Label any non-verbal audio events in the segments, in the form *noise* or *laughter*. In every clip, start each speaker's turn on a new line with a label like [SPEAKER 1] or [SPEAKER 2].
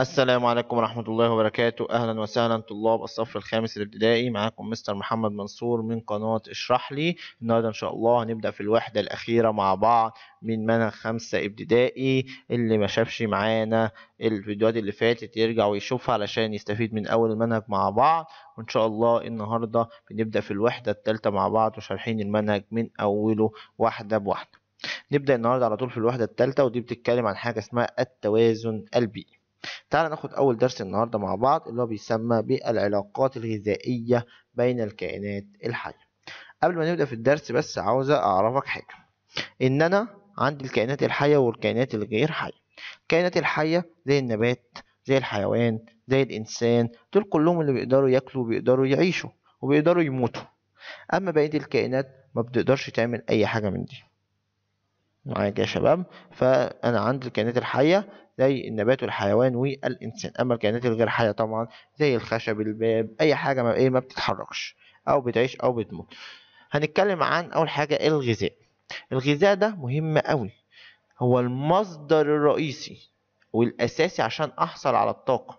[SPEAKER 1] السلام عليكم ورحمة الله وبركاته أهلا وسهلا طلاب الصف الخامس الابتدائي معاكم مستر محمد منصور من قناة اشرح لي النهاردة إن شاء الله هنبدأ في الوحدة الأخيرة مع بعض من منهج خمسة ابتدائي اللي ما شافش معانا الفيديوهات اللي فاتت يرجع ويشوفها علشان يستفيد من أول المنهج مع بعض وإن شاء الله النهاردة بنبدأ في الوحدة التالتة مع بعض وشارحين المنهج من أوله واحدة بواحدة نبدأ النهاردة على طول في الوحدة التالتة ودي بتتكلم عن حاجة اسمها التوازن البيئي تعال ناخد أول درس النهاردة مع بعض اللي هو بيسمى بالعلاقات الغذائية بين الكائنات الحية قبل ما نبدأ في الدرس بس عاوزة أعرفك حاجة إن أنا عندي الكائنات الحية والكائنات الغير حية الكائنات الحية زي النبات زي الحيوان زي الإنسان دول كلهم اللي بيقدروا ياكلوا وبيقدروا يعيشوا وبيقدروا يموتوا أما بقية الكائنات ما بتقدرش تعمل أي حاجة من دي معاك يا شباب فأنا عندي الكائنات الحية زي النبات والحيوان والإنسان أما الكائنات الغير حية طبعا زي الخشب الباب أي حاجة ما, إيه ما بتتحركش أو بتعيش أو بتموت هنتكلم عن أول حاجة الغذاء الغذاء ده مهم أوي هو المصدر الرئيسي والأساسي عشان أحصل على الطاقة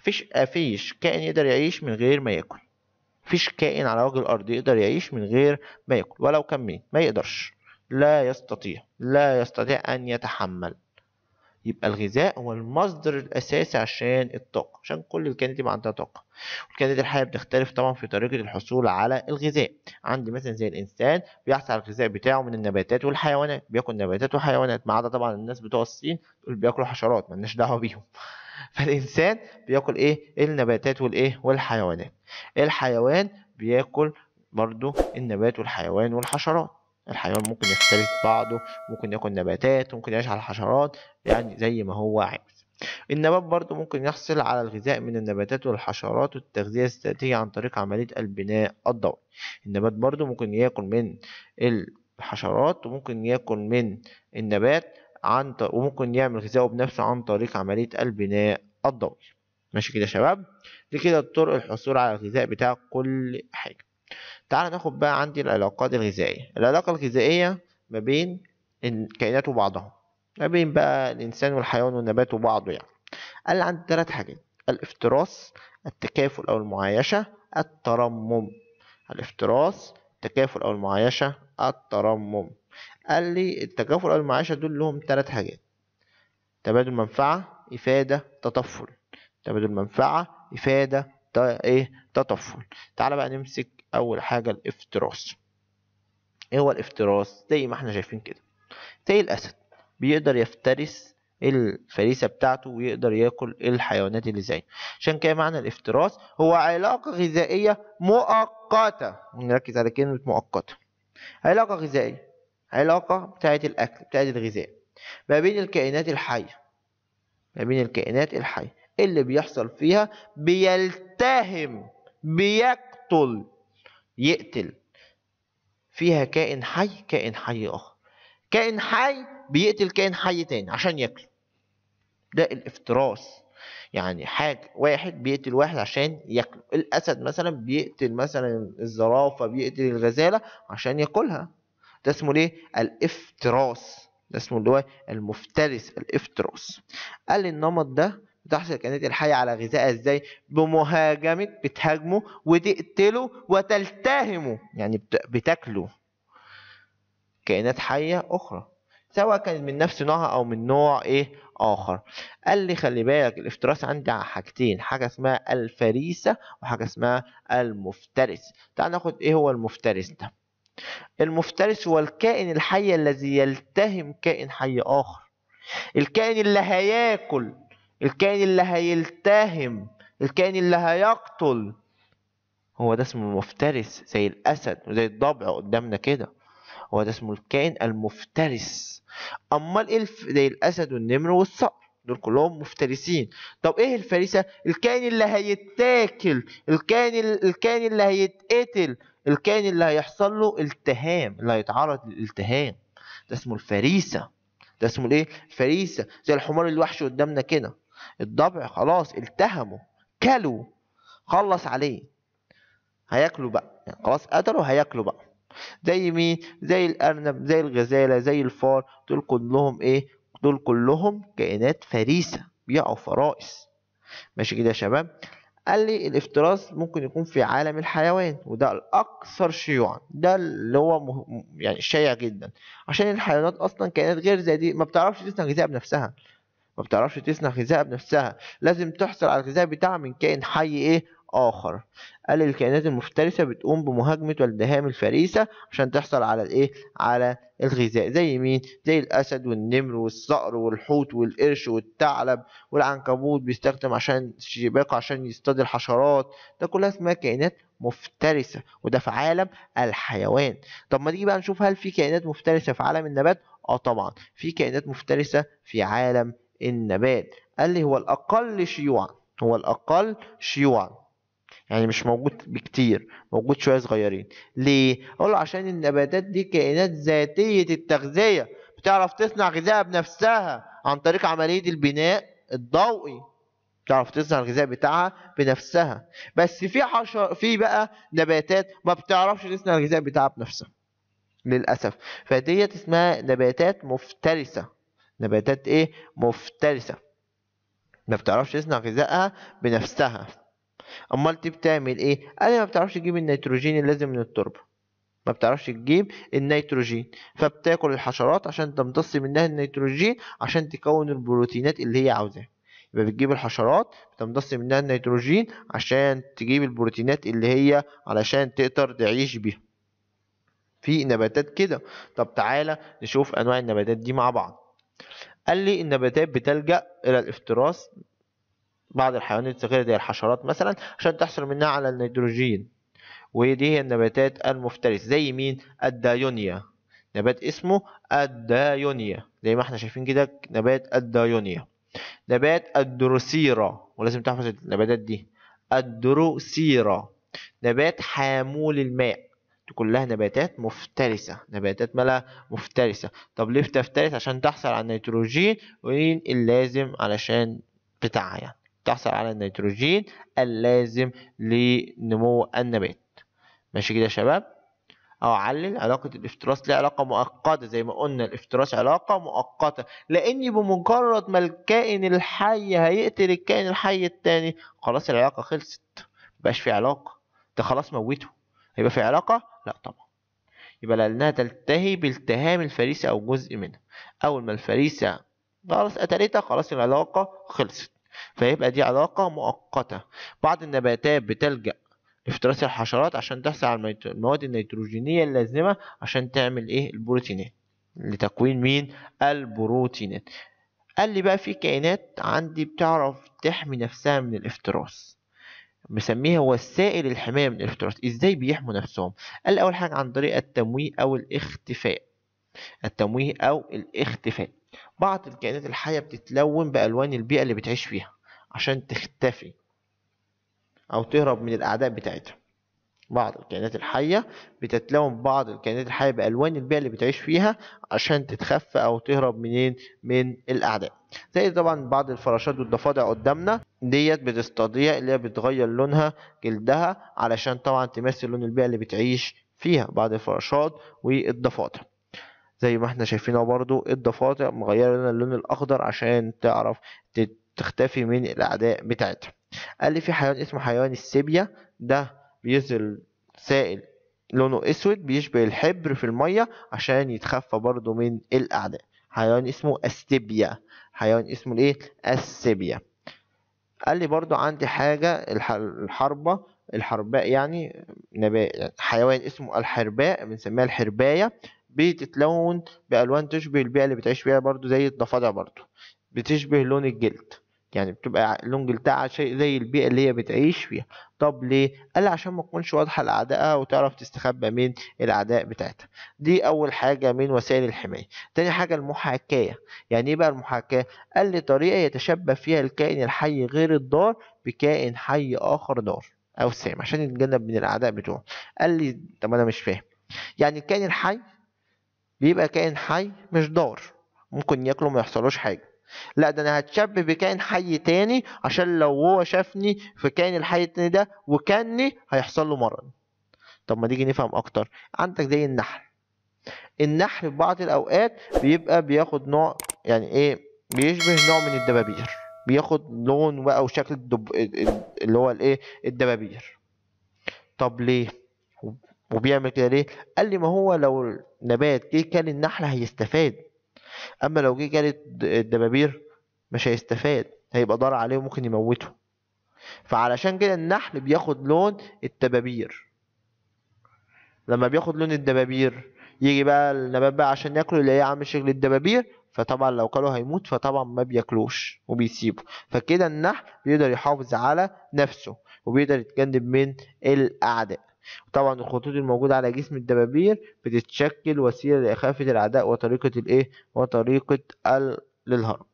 [SPEAKER 1] مفيش مفيش كائن يقدر يعيش من غير ما ياكل مفيش كائن على وجه الأرض يقدر يعيش من غير ما ياكل ولو كان مين ما يقدرش لا يستطيع لا يستطيع أن يتحمل يبقى الغذاء هو المصدر الأساسي عشان الطاقة عشان كل الكائنات دي عندها طاقة والكائنات الحية بتختلف طبعا في طريقة الحصول على الغذاء عندي مثلا زي الإنسان بيحصل على الغذاء بتاعه من النباتات والحيوانات بياكل نباتات وحيوانات ما عدا طبعا الناس بتوع الصين بياكلوا حشرات مالناش دعوة بيهم *laughs* فالإنسان بياكل إيه النباتات والإيه والحيوانات الحيوان بياكل برضو النبات والحيوان والحشرات الحيوان ممكن يفترس بعضه ممكن ياكل نباتات ممكن يعيش على الحشرات يعني زي ما هو عايز النبات برضه ممكن يحصل على الغذاء من النباتات والحشرات والتغذية الذاتية عن طريق عملية البناء الضوئي النبات برضه ممكن ياكل من الحشرات وممكن ياكل من النبات عن ط... وممكن يعمل غذائه بنفسه عن طريق عملية البناء الضوئي ماشي كده يا شباب دي كده طرق الحصول على الغذاء بتاع كل حاجة تعال ناخد بقى عندي العلاقات الغذائية العلاقة الغذائية ما بين الكائنات وبعضها ما بين بقى الإنسان والحيوان والنبات وبعضه يعني قال عندي ثلاث حاجات الافتراس التكافل أو المعايشة الترمم الافتراس التكافل أو المعايشة الترمم قال لي التكافل أو المعايشة دول لهم ثلاث حاجات تبادل منفعة إفادة تطفل تبادل منفعة إفادة ايه تطفل تعال بقى نمسك اول حاجه الافتراس ايه هو الافتراس زي ما احنا شايفين كده زي الاسد بيقدر يفترس الفريسه بتاعته ويقدر ياكل الحيوانات اللي زيه عشان كده معنى الافتراس هو علاقه غذائيه مؤقته ونركز على كلمه مؤقته علاقه غذائيه علاقه بتاعه الاكل بتاعه الغذاء ما بين الكائنات الحيه ما بين الكائنات الحيه اللي بيحصل فيها بيلتهم بيقتل يقتل فيها كائن حي كائن حي اخر كائن حي بيقتل كائن حي تاني عشان ياكله ده الافتراس يعني حاجة واحد بيقتل واحد عشان ياكله الأسد مثلا بيقتل مثلا الزرافة بيقتل الغزالة عشان ياكلها ده اسمه ليه الافتراس ده اسمه اللي هو المفترس الافتراس قال النمط ده بتحصل كائنات الحية على غذائها ازاي بمهاجمة بتهاجمه وتقتله وتلتهمه يعني بتاكله كائنات حية أخرى سواء كانت من نفس نوعها أو من نوع إيه آخر قال لي خلي بالك الافتراس عندي حاجتين حاجة اسمها الفريسة وحاجة اسمها المفترس تعال ناخد إيه هو المفترس ده المفترس هو الكائن الحي الذي يلتهم كائن حي آخر الكائن اللي هياكل الكائن اللي هيلتهم الكائن اللي هيقتل هو ده اسمه المفترس زي الاسد وزي الضبع قدامنا كده هو ده اسمه الكائن المفترس امال ايه زي الاسد والنمر والصقر دول كلهم مفترسين طب ايه الفريسه الكائن اللي هيتاكل الكائن الكائن اللي هيتقتل الكائن اللي هيحصل له التهام اللي هيتعرض للالتهام ده اسمه الفريسه ده اسمه ايه فريسه زي الحمار الوحش قدامنا كده الضبع خلاص التهمه كلوا خلص عليه هياكلوا بقى يعني خلاص قتلوا هياكلوا بقى زي مين زي الارنب زي الغزاله زي الفار دول كلهم ايه دول كلهم كائنات فريسه بيقعوا فرائس ماشي كده يا شباب قال لي الافتراس ممكن يكون في عالم الحيوان وده الاكثر شيوعا ده اللي هو مه... يعني شائع جدا عشان الحيوانات اصلا كائنات غير زي دي ما بتعرفش تصنع غذاء بنفسها ما بتعرفش تصنع غذاء بنفسها لازم تحصل على الغذاء بتاعها من كائن حي ايه آخر قال الكائنات المفترسة بتقوم بمهاجمة والدهام الفريسة عشان تحصل على الإيه؟ على الغذاء زي مين؟ زي الأسد والنمر والصقر والحوت والقرش والثعلب والعنكبوت بيستخدم عشان شباكه عشان يصطاد الحشرات ده كلها اسمها كائنات مفترسة وده في عالم الحيوان طب ما نيجي بقى نشوف هل في كائنات مفترسة في عالم النبات؟ اه طبعا في كائنات مفترسة في عالم النبات قال لي هو الأقل شيوعا هو الأقل شيوعا يعني مش موجود بكتير موجود شوية صغيرين ليه؟ أقول له عشان النباتات دي كائنات ذاتية التغذية بتعرف تصنع غذائها بنفسها عن طريق عملية البناء الضوئي بتعرف تصنع الغذاء بتاعها بنفسها بس في حشر في بقى نباتات ما بتعرفش تصنع الغذاء بتاعها بنفسها للأسف فديت اسمها نباتات مفترسة نباتات ايه مفترسه ما بتعرفش تصنع غذائها بنفسها امال دي طيب بتعمل ايه قال ما بتعرفش تجيب النيتروجين اللازم من التربه ما بتعرفش تجيب النيتروجين فبتاكل الحشرات عشان تمتص منها النيتروجين عشان تكون البروتينات اللي هي عاوزاها يبقى بتجيب الحشرات بتمتص منها النيتروجين عشان تجيب البروتينات اللي هي علشان تقدر تعيش بيها في نباتات كده طب تعالى نشوف انواع النباتات دي مع بعض قال لي النباتات بتلجأ إلى الافتراس بعض الحيوانات الصغيرة زي الحشرات مثلا عشان تحصل منها على النيتروجين ودي هي النباتات المفترس زي مين؟ الدايونيا نبات اسمه الدايونيا زي ما احنا شايفين كده نبات الدايونيا نبات الدروسيرا ولازم تحفظ النباتات دي الدروسيرا نبات حامول الماء كلها نباتات مفترسة نباتات مالها مفترسة طب ليه بتفترس عشان تحصل على النيتروجين اللازم علشان بتاعها يعني تحصل على النيتروجين اللازم لنمو النبات ماشي كده يا شباب او علل علاقه الافتراس ليها علاقه مؤقته زي ما قلنا الافتراس علاقه مؤقته لان بمجرد ما الكائن الحي هيقتل الكائن الحي التاني خلاص العلاقه خلصت مبقاش في علاقه ده خلاص موته هيبقى في علاقه لا طبعا يبقى لأنها تلتهي بالتهام الفريسة أو جزء منها أول ما الفريسة خلاص قتلتها خلاص العلاقة خلصت فيبقى دي علاقة مؤقتة بعض النباتات بتلجأ لافتراس الحشرات عشان تحصل على المواد النيتروجينية اللازمة عشان تعمل إيه البروتينات لتكوين مين البروتينات قال لي بقى في كائنات عندي بتعرف تحمي نفسها من الافتراس مسميها وسائل الحماية من الافتراس ازاي بيحموا نفسهم قال اول حاجة عن طريق التمويه او الاختفاء التمويه او الاختفاء بعض الكائنات الحية بتتلون بألوان البيئة اللي بتعيش فيها عشان تختفي أو تهرب من الأعداء بتاعتها بعض الكائنات الحية بتتلون بعض الكائنات الحية بألوان البيئة اللي بتعيش فيها عشان تتخفى أو تهرب منين من الأعداء زي طبعا بعض الفراشات والضفادع قدامنا ديت بتستضيع اللي هي بتغير لونها جلدها علشان طبعا تمثل لون البيئة اللي بتعيش فيها بعض الفراشات والضفادع زي ما احنا شايفينها برضو الضفادع مغيرة لنا اللون الأخضر عشان تعرف تختفي من الأعداء بتاعتها قال لي في حيوان اسمه حيوان السيبيا ده ينزل سائل لونه اسود بيشبه الحبر في الميه عشان يتخفى برضه من الاعداء حيوان اسمه استيبيا حيوان اسمه الايه السيبيا قال لي برضو عندي حاجة الحربة الحرباء يعني يعني حيوان اسمه الحرباء بنسميها الحرباية بتتلون بألوان تشبه البيئة اللي بتعيش فيها برضو زي الضفادع برضو بتشبه لون الجلد يعني بتبقى اللونج بتاعها شيء زي البيئة اللي هي بتعيش فيها طب ليه؟ قال عشان ما تكونش واضحة لأعدائها وتعرف تستخبى من الأعداء بتاعتها دي أول حاجة من وسائل الحماية تاني حاجة المحاكاة يعني إيه بقى المحاكاة؟ قال لي طريقة يتشبه فيها الكائن الحي غير الضار بكائن حي آخر ضار أو سام عشان يتجنب من الأعداء بتوعه قال لي طب أنا مش فاهم يعني الكائن الحي بيبقى كائن حي مش ضار ممكن ياكله ما يحصلوش حاجة لا ده انا هتشبه بكائن حي تاني عشان لو هو شافني في كائن الحي التاني ده وكاني هيحصل له مرض طب ما نيجي نفهم اكتر عندك زي النحل النحل في بعض الاوقات بيبقى بياخد نوع يعني ايه بيشبه نوع من الدبابير بياخد لون بقى وشكل الدب... اللي هو الايه الدبابير طب ليه وبيعمل كده ليه قال لي ما هو لو نبات جه كان النحل هيستفاد اما لو جه جالي الدبابير مش هيستفاد هيبقى ضار عليه وممكن يموته فعلشان كده النحل بياخد لون التبابير لما بياخد لون الدبابير يجي بقى النبات بقى عشان ياكله يلاقيه عامل شكل الدبابير فطبعا لو كله هيموت فطبعا ما بياكلوش وبيسيبه فكده النحل بيقدر يحافظ على نفسه وبيقدر يتجنب من الاعداء طبعا الخطوط الموجودة على جسم الدبابير بتتشكل وسيلة لإخافة الأعداء وطريقة الإيه وطريقة ال... للهرب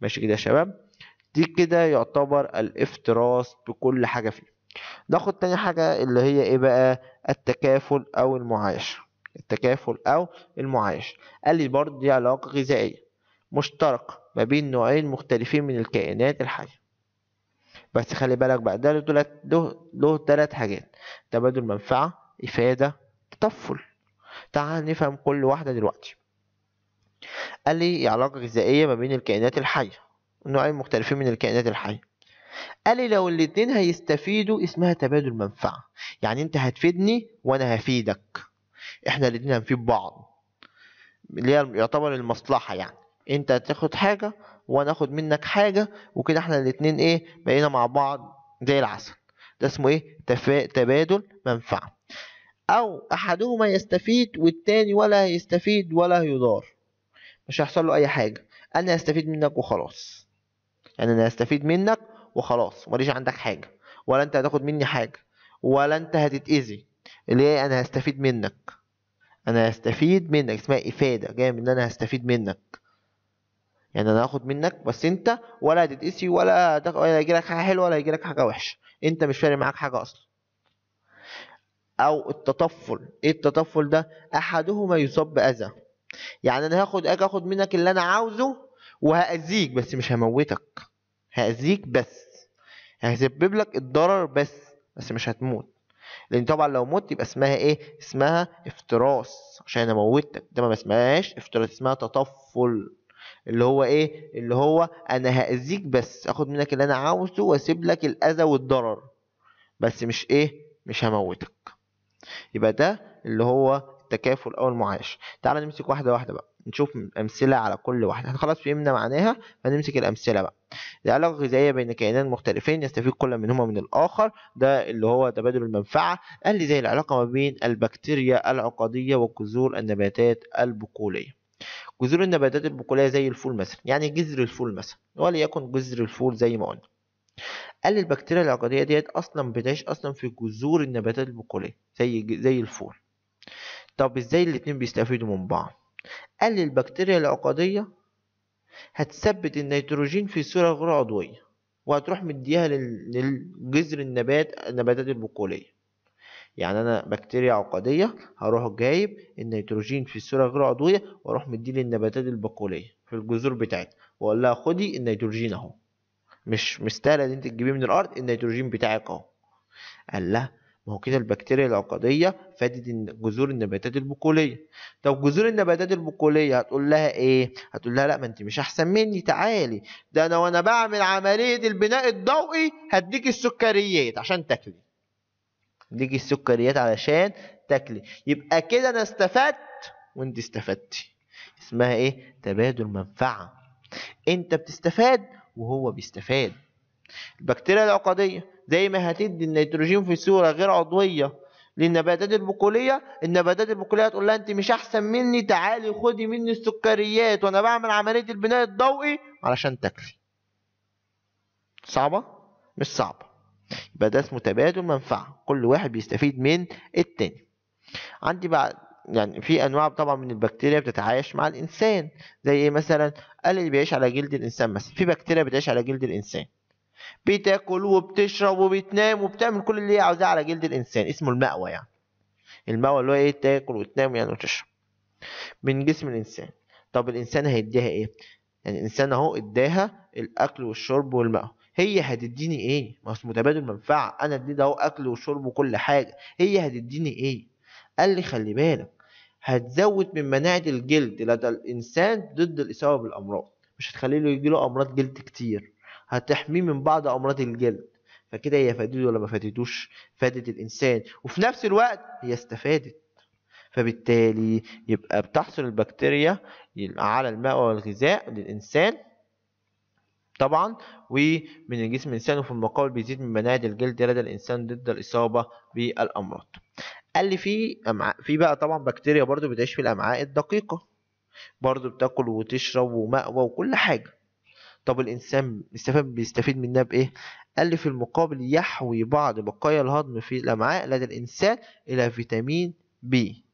[SPEAKER 1] ماشي كده يا شباب دي كده يعتبر الافتراس بكل حاجة فيه ناخد تاني حاجة اللي هي إيه بقى التكافل أو المعايشة التكافل أو المعايشة قال لي برضه دي علاقة غذائية مشتركة ما بين نوعين مختلفين من الكائنات الحية بس خلي بالك بقى ده له له تلات حاجات تبادل منفعة إفادة تطفل تعال نفهم كل واحدة دلوقتي قال لي إيه علاقة غذائية ما بين الكائنات الحية نوعين مختلفين من الكائنات الحية قال لي لو الاتنين هيستفيدوا اسمها تبادل منفعة يعني انت هتفيدني وانا هفيدك احنا الاتنين هنفيد بعض اللي يعتبر المصلحة يعني انت هتاخد حاجة وانا اخد منك حاجه وكده احنا الاتنين ايه بقينا مع بعض زي العسل ده اسمه ايه تفا... تبادل منفعه او احدهما يستفيد والتاني ولا هيستفيد ولا هيضار مش هيحصل له اي حاجه انا هستفيد منك وخلاص يعني انا هستفيد منك وخلاص ماليش عندك حاجه ولا انت هتاخد مني حاجه ولا انت هتتاذي اللي هي انا هستفيد منك انا هستفيد منك اسمها افاده جايه من ان انا هستفيد منك يعني انا هاخد منك بس انت ولا هتتقسي ولا هتاخد ولا هيجيلك حاجه حلوه ولا هيجيلك حاجه وحشه انت مش فارق معاك حاجه اصلا او التطفل ايه التطفل ده احدهما يصاب باذى يعني انا هاخد اجي اخد منك اللي انا عاوزه وهاذيك بس مش هموتك هاذيك بس هسبب لك الضرر بس بس مش هتموت لان طبعا لو مت يبقى اسمها ايه اسمها افتراس عشان انا موتك ده ما اسمهاش افتراس اسمها تطفل اللي هو ايه اللي هو انا هاذيك بس اخد منك اللي انا عاوزه واسيب لك الاذى والضرر بس مش ايه مش هموتك يبقى ده اللي هو التكافل او المعاش تعال نمسك واحده واحده بقى نشوف امثله على كل واحده احنا خلاص فهمنا معناها فنمسك الامثله بقى العلاقه الغذائيه بين كيانين مختلفين يستفيد كل منهما من الاخر ده اللي هو تبادل المنفعه قال لي زي العلاقه ما بين البكتيريا العقديه وجذور النباتات البقوليه جذور النباتات البقولية زي الفول مثلا يعني جذر الفول مثلا وليكن جذر الفول زي ما قلنا قال البكتيريا العقدية ديت أصلا بتعيش أصلا في جذور النباتات البقولية زي زي الفول طب ازاي الاتنين بيستفيدوا من بعض قال البكتيريا العقدية هتثبت النيتروجين في صورة غير عضوية وهتروح مديها للجذر النبات النباتات البقولية يعني انا بكتيريا عقديه هروح جايب النيتروجين في الصوره غير عضويه واروح مديه للنباتات البقوليه في الجذور بتاعتها واقول لها خدي النيتروجين اهو مش مستاهله ان انت تجيبيه من الارض النيتروجين بتاعك اهو قال لها ما هو كده البكتيريا العقديه فادت جذور النباتات البقوليه طب جذور النباتات البقوليه هتقول لها ايه هتقول لها لا ما انت مش احسن مني تعالي ده انا وانا بعمل عمليه البناء الضوئي هديك السكريات عشان تاكلي نيجي السكريات علشان تاكلي يبقى كده انا استفدت وانت استفدتي اسمها ايه تبادل منفعه انت بتستفاد وهو بيستفاد البكتيريا العقديه زي ما هتدي النيتروجين في صوره غير عضويه للنباتات البقوليه النباتات البقوليه هتقول لها انت مش احسن مني تعالي خدي مني السكريات وانا بعمل عمليه البناء الضوئي علشان تاكلي صعبه مش صعبه يبقى ده اسمه تبادل منفعة كل واحد بيستفيد من التاني عندي بعد يعني في انواع طبعا من البكتيريا بتتعايش مع الانسان زي ايه مثلا قال اللي بيعيش على جلد الانسان مثلا في بكتيريا بتعيش على جلد الانسان بتاكل وبتشرب وبتنام وبتعمل كل اللي هي عاوزاه على جلد الانسان اسمه المأوى يعني المأوى اللي هو ايه تاكل وتنام يعني وتشرب من جسم الانسان طب الانسان هيديها ايه يعني الانسان اهو اداها الاكل والشرب والمأوى هي هتديني ايه ما هو متبادل منفعه انا اديت اهو اكل وشرب وكل حاجه هي هتديني ايه قال لي خلي بالك هتزود من مناعه الجلد لدى الانسان ضد الاصابه بالامراض مش هتخلي له يجيله امراض جلد كتير هتحميه من بعض امراض الجلد فكده هي فادته ولا ما فادتوش فادت الانسان وفي نفس الوقت هي استفادت فبالتالي يبقى بتحصل البكتيريا على الماء والغذاء للانسان طبعا ومن الجسم الإنسان وفي المقابل بيزيد من مناعة الجلد لدى الإنسان ضد الإصابة بالأمراض قال لي في أمعاء في بقى طبعا بكتيريا برضو بتعيش في الأمعاء الدقيقة برضو بتاكل وتشرب ومأوى وكل حاجة طب الإنسان بيستفاد بيستفيد منها بإيه؟ قال لي في المقابل يحوي بعض بقايا الهضم في الأمعاء لدى الإنسان إلى فيتامين بي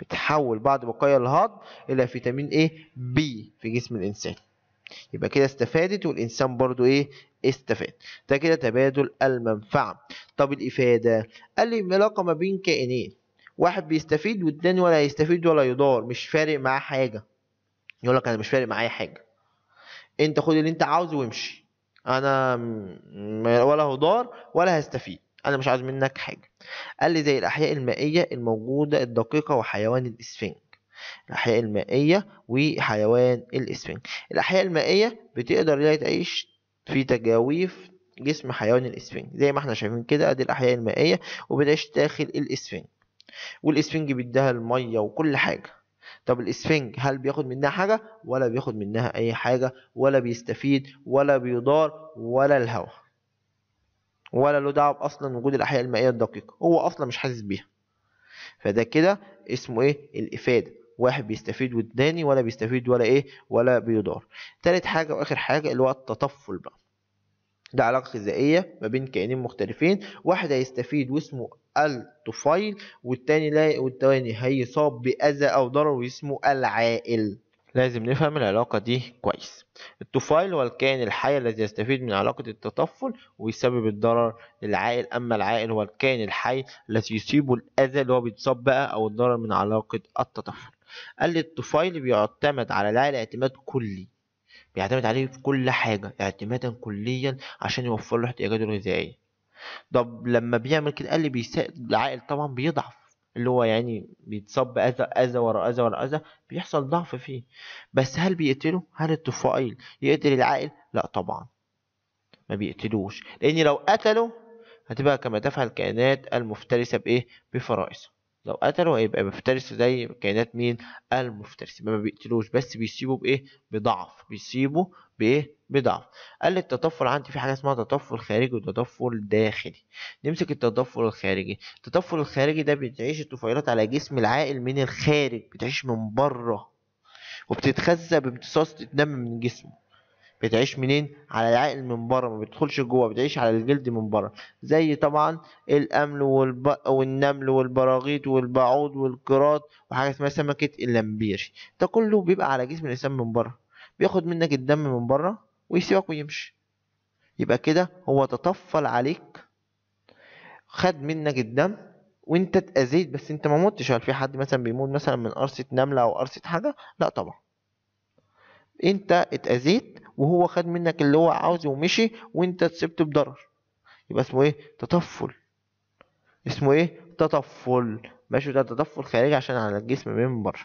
[SPEAKER 1] بتحول بعض بقايا الهضم إلى فيتامين إيه؟ بي في جسم الإنسان يبقى كده استفادت والإنسان برضو إيه استفاد ده كده تبادل المنفعة طب الإفادة قال لي العلاقه ما بين كائنين واحد بيستفيد والتاني ولا هيستفيد ولا يضار مش فارق معاه حاجة يقول لك أنا مش فارق معايا حاجة أنت خد اللي أنت عاوزه وامشي أنا ولا هضار ولا هستفيد أنا مش عاوز منك حاجة قال لي زي الأحياء المائية الموجودة الدقيقة وحيوان الإسفنج الأحياء المائية وحيوان الإسفنج الأحياء المائية بتقدر تعيش في تجاويف جسم حيوان الإسفنج زي ما احنا شايفين كده ادي الأحياء المائية وبتعيش داخل الإسفنج والإسفنج بيديها المية وكل حاجة طب الإسفنج هل بياخد منها حاجة ولا بياخد منها أي حاجة ولا بيستفيد ولا بيضار ولا الهواء ولا له دعوة أصلا وجود الأحياء المائية الدقيقة هو أصلا مش حاسس بيها فده كده اسمه إيه الإفادة واحد بيستفيد والتاني ولا بيستفيد ولا ايه ولا بيضار تالت حاجه واخر حاجه اللي هو التطفل بقى ده علاقه غذائيه ما بين كائنين مختلفين واحد هيستفيد واسمه الطفيل والتاني لا والتاني هيصاب باذى او ضرر واسمه العائل لازم نفهم العلاقة دي كويس الطفيل هو الكائن الحي الذي يستفيد من علاقة التطفل ويسبب الضرر للعائل أما العائل هو الكائن الحي الذي يصيبه الأذى اللي هو بيتصاب بقى أو الضرر من علاقة التطفل قال لي الطفيل بيعتمد على العقل اعتماد كلي بيعتمد عليه في كل حاجة اعتمادا كليا عشان يوفر له احتياجاته الغذائية طب لما بيعمل كده قال لي بيساء العقل طبعا بيضعف اللي هو يعني بيتصب أذى أذى ورا أذى ورا أذى بيحصل ضعف فيه بس هل بيقتله؟ هل الطفائل يقتل العائل؟ لا طبعا ما بيقتلوش لأن لو قتله هتبقى كما تفعل الكائنات المفترسة بإيه؟ بفرائسها لو قتلوا هيبقى مفترس زي كائنات مين المفترس ما بيقتلوش بس بيسيبه بايه بضعف بيسيبه بايه بضعف قال التطفل عندي في حاجه اسمها تطفل خارجي وتطفل داخلي نمسك التطفل الخارجي التطفل الخارجي ده بتعيش الطفيلات على جسم العائل من الخارج بتعيش من بره وبتتخزى بامتصاص الدم من جسمه بتعيش منين على العقل من بره ما بتدخلش جوه بتعيش على الجلد من بره زي طبعا الامل والب... والنمل والبراغيث والبعوض والكرات وحاجه اسمها سمكه اللمبير ده كله بيبقى على جسم الانسان من بره بياخد منك الدم من بره ويسيبك ويمشي يبقى كده هو تطفل عليك خد منك الدم وانت اتاذيت بس انت ما متش هل في حد مثلا بيموت مثلا من قرصه نمله او قرصه حاجه لا طبعا انت اتأذيت وهو خد منك اللي هو عاوزه ومشي وانت اتسبت بضرر يبقى اسمه ايه تطفل اسمه ايه تطفل ماشي ده تطفل خارجي عشان على الجسم من بره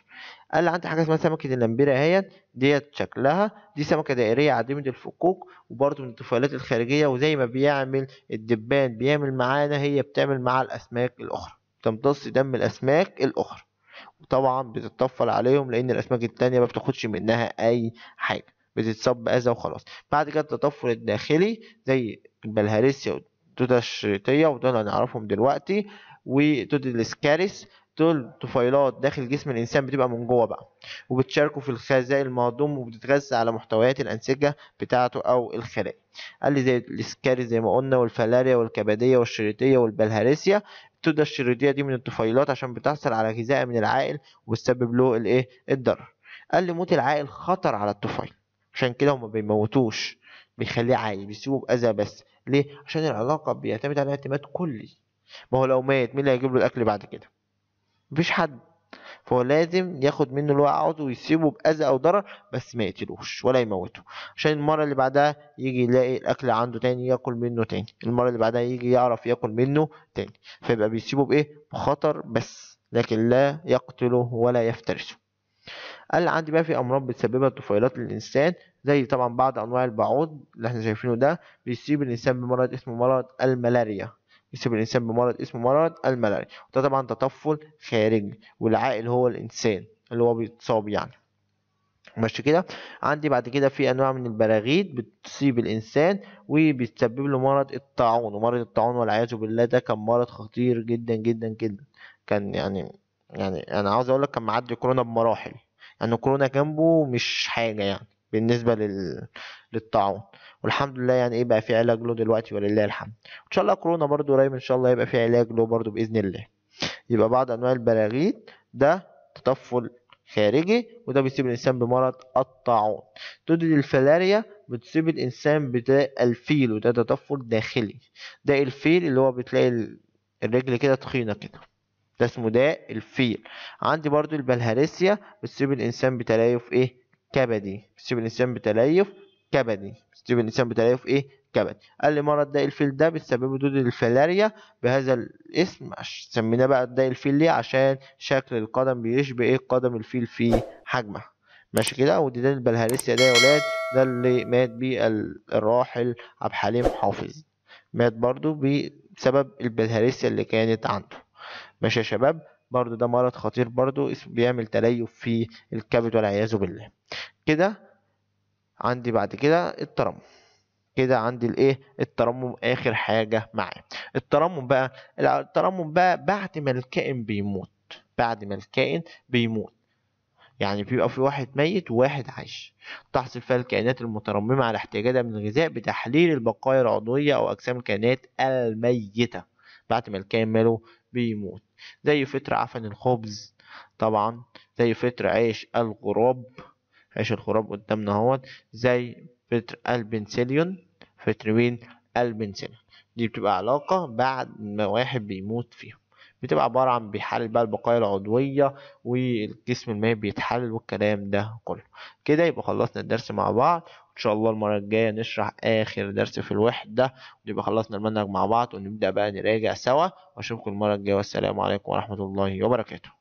[SPEAKER 1] قال عندي حاجه اسمها سمكه اللمبيره اهي ديت شكلها دي سمكه دائريه عديمه الفكوك وبرده من الطفيلات الخارجيه وزي ما بيعمل الدبان بيعمل معانا هي بتعمل مع الاسماك الاخرى تمتص دم الاسماك الاخرى وطبعا بتتطفل عليهم لان الاسماك التانية ما بتاخدش منها اي حاجة بتتصب اذى وخلاص بعد كده التطفل الداخلي زي البلهارسيا والدودة الشريطية ودول هنعرفهم دلوقتي ودودة الاسكاريس دول طفيلات داخل جسم الانسان بتبقى من جوه بقى وبتشاركوا في الخزائن المهضوم وبتتغذى على محتويات الانسجه بتاعته او الخلايا قال لي زي الاسكاري زي ما قلنا والفلاريا والكبديه والشريطيه والبلهارسيا تبدا الشريطيه دي من الطفيلات عشان بتحصل على غذاء من العائل وبتسبب له الايه الضرر قال لي موت العائل خطر على الطفيل عشان كده هما بيموتوش بيخليه عايش بيسيبه باذى بس ليه عشان العلاقه بيعتمد على اعتماد كلي ما هو لو مات مين اللي هيجيب له الاكل بعد كده مفيش حد فهو لازم ياخد منه اللي هو عاوزه ويسيبه بأذى أو ضرر بس ما يقتلوش ولا يموته عشان المرة اللي بعدها يجي يلاقي الأكل عنده تاني ياكل منه تاني المرة اللي بعدها يجي يعرف ياكل منه تاني فيبقى بيسيبه بإيه بخطر بس لكن لا يقتله ولا يفترسه قال عندي بقى في امراض بتسببها طفيلات للانسان زي طبعا بعض انواع البعوض اللي احنا شايفينه ده بيصيب الانسان بمرض اسمه مرض الملاريا يصيب الإنسان بمرض اسمه مرض الملاريا وده طبعا تطفل خارجي والعائل هو الإنسان اللي هو بيتصاب يعني ماشي كده عندي بعد كده في انواع من البراغيث بتصيب الانسان وبتسبب له مرض الطاعون ومرض الطاعون والعياذ بالله ده كان مرض خطير جدا جدا جدا كان يعني يعني انا عاوز اقول لك كان معدي كورونا بمراحل يعني كورونا جنبه مش حاجه يعني بالنسبه لل... للطاعون والحمد لله يعني ايه بقى في علاج له دلوقتي ولله الحمد ان شاء الله كورونا برضو قريب ان شاء الله يبقى في علاج له برضو باذن الله يبقى بعض انواع البراغيث ده تطفل خارجي وده بيصيب الانسان بمرض الطاعون دود الفلاريا بتصيب الانسان بداء الفيل وده تطفل داخلي داء الفيل اللي هو بتلاقي الرجل كده تخينه كده ده اسمه داء الفيل عندي برضو البلهارسيا بتصيب الانسان بتليف ايه كبدي بتسيب الانسان بتليف كبدي بتسيب الانسان بتليف ايه كبدي قال لي مرض داء الفيل ده بتسببه دود الفلاريا بهذا الاسم سميناه بقى داء الفيل ليه عشان شكل القدم بيشبه ايه قدم الفيل في حجمها ماشي كده وديدان البلهارسيا ده يا ولاد ده اللي مات بيه الراحل عبد الحليم حافظ مات برضو بسبب البلهارسيا اللي كانت عنده ماشي يا شباب برضو ده مرض خطير برضو بيعمل تليف في الكبد والعياذ بالله كده عندي بعد كده الترمم كده عندي الايه الترمم اخر حاجه معاه الترمم بقى الترمم بقى بعد ما الكائن بيموت بعد ما الكائن بيموت يعني بيبقى في واحد ميت وواحد عايش تحصل فيها الكائنات المترممة على احتياجاتها من الغذاء بتحليل البقايا العضوية أو أجسام الكائنات الميتة بعد ما الكائن ماله بيموت زي فطر عفن الخبز طبعا زي فطر عيش الغراب عيش الغراب قدامنا اهوت زي فطر البنسليون فطر مين البنسليون دي بتبقى علاقة بعد ما واحد بيموت فيهم بتبقى عبارة عن بيحلل بقى البقايا العضوية والجسم المائي بيتحلل والكلام ده كله كده يبقى خلصنا الدرس مع بعض ان شاء الله المره الجايه نشرح اخر درس في الوحده ونبقى خلصنا المنهج مع بعض ونبدا بقى نراجع سوا واشوفكم المره الجايه والسلام عليكم ورحمه الله وبركاته